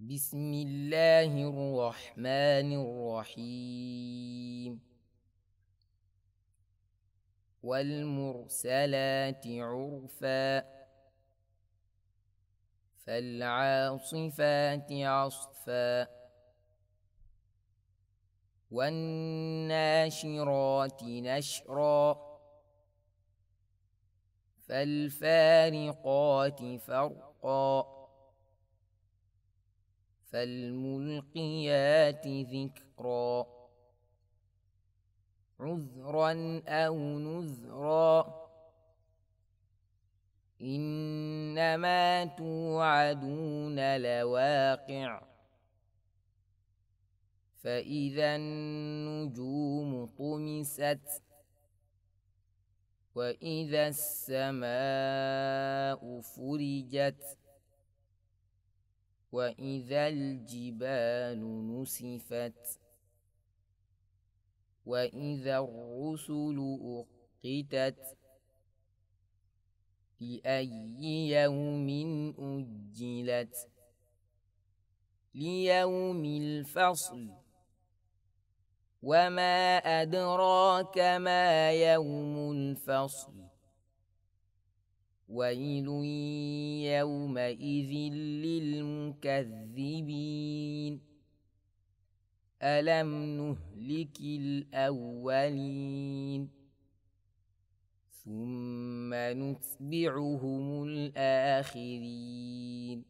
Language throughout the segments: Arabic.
بسم الله الرحمن الرحيم والمرسلات عرفا فالعاصفات عصفا والناشرات نشرا فالفارقات فرقا فالملقيات ذكرا عذرا او نذرا انما توعدون لواقع فاذا النجوم طمست واذا السماء فرجت واذا الجبال نسفت واذا الرسل اقتت لاي يوم اجلت ليوم الفصل وما ادراك ما يوم الفصل ويل يومئذ للمكذبين الم نهلك الاولين ثم نتبعهم الاخرين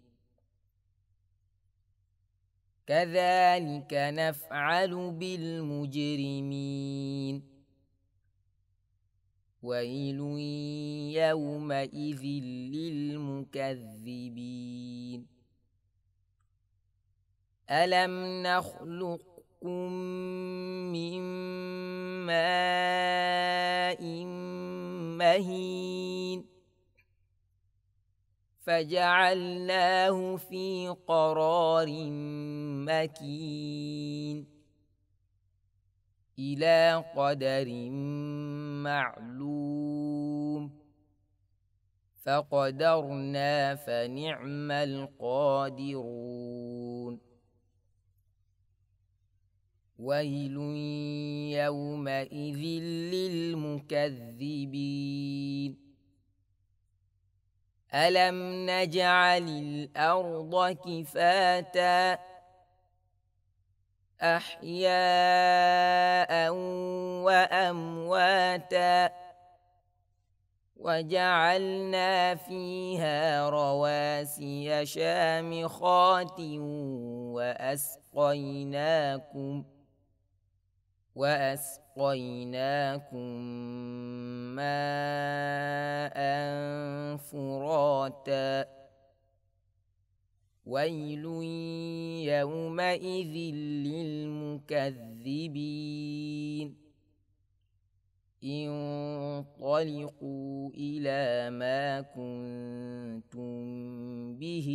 كذلك نفعل بالمجرمين ويل يومئذ للمكذبين ألم نخلقكم من ماء مهين فجعلناه في قرار مكين إلى قدر معلوم فقدرنا فنعم القادرون ويل يومئذ للمكذبين ألم نجعل الأرض كفاتاً أحياء وأمواتا وجعلنا فيها رواسي شامخات وأسقيناكم وأسقيناكم ماء فراتا ويل يومئذ للمكذبين انطلقوا الى ما كنتم به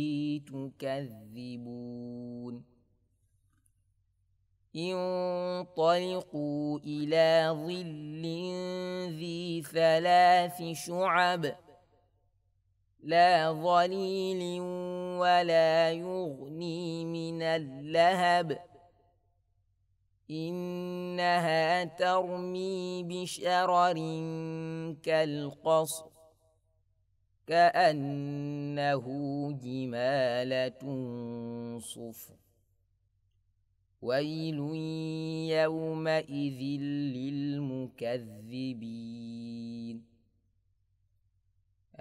تكذبون انطلقوا الى ظل ذي ثلاث شعب لا ظليل ولا يغني من اللهب إنها ترمي بشرر كالقصر كأنه جمالة صفر ويل يومئذ للمكذبين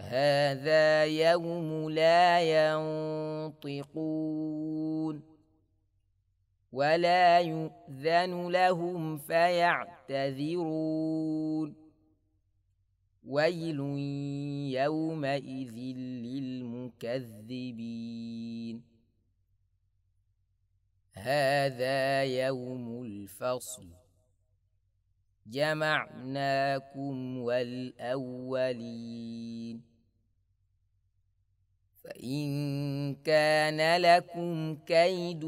هذا يوم لا ينطقون ولا يؤذن لهم فيعتذرون ويل يومئذ للمكذبين هذا يوم الفصل جمعناكم والاولين فإن كان لكم كيد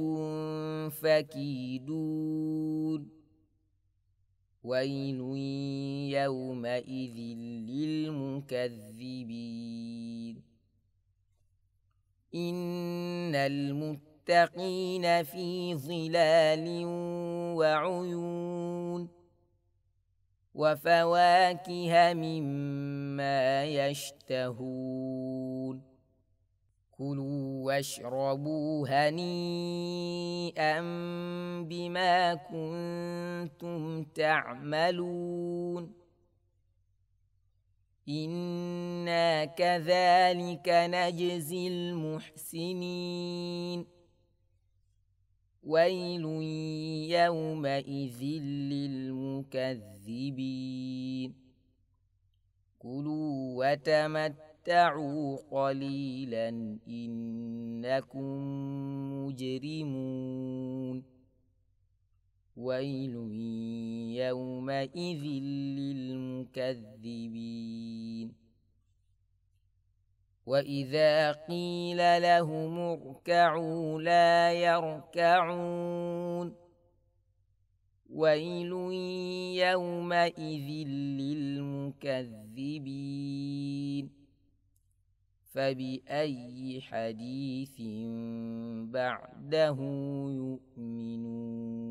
فكيدون ويل يومئذ للمكذبين إن المتقين في ظلال وعيون وفواكه مما يشتهون كلوا واشربوا هنيئا بما كنتم تعملون انا كذلك نجزي المحسنين ويل يومئذ للمكذبين كلوا وتمتعوا تمتعوا قليلا إنكم مجرمون ويل يومئذ للمكذبين وإذا قيل لهم اركعوا لا يركعون ويل يومئذ للمكذبين فبأي حديث بعده يؤمنون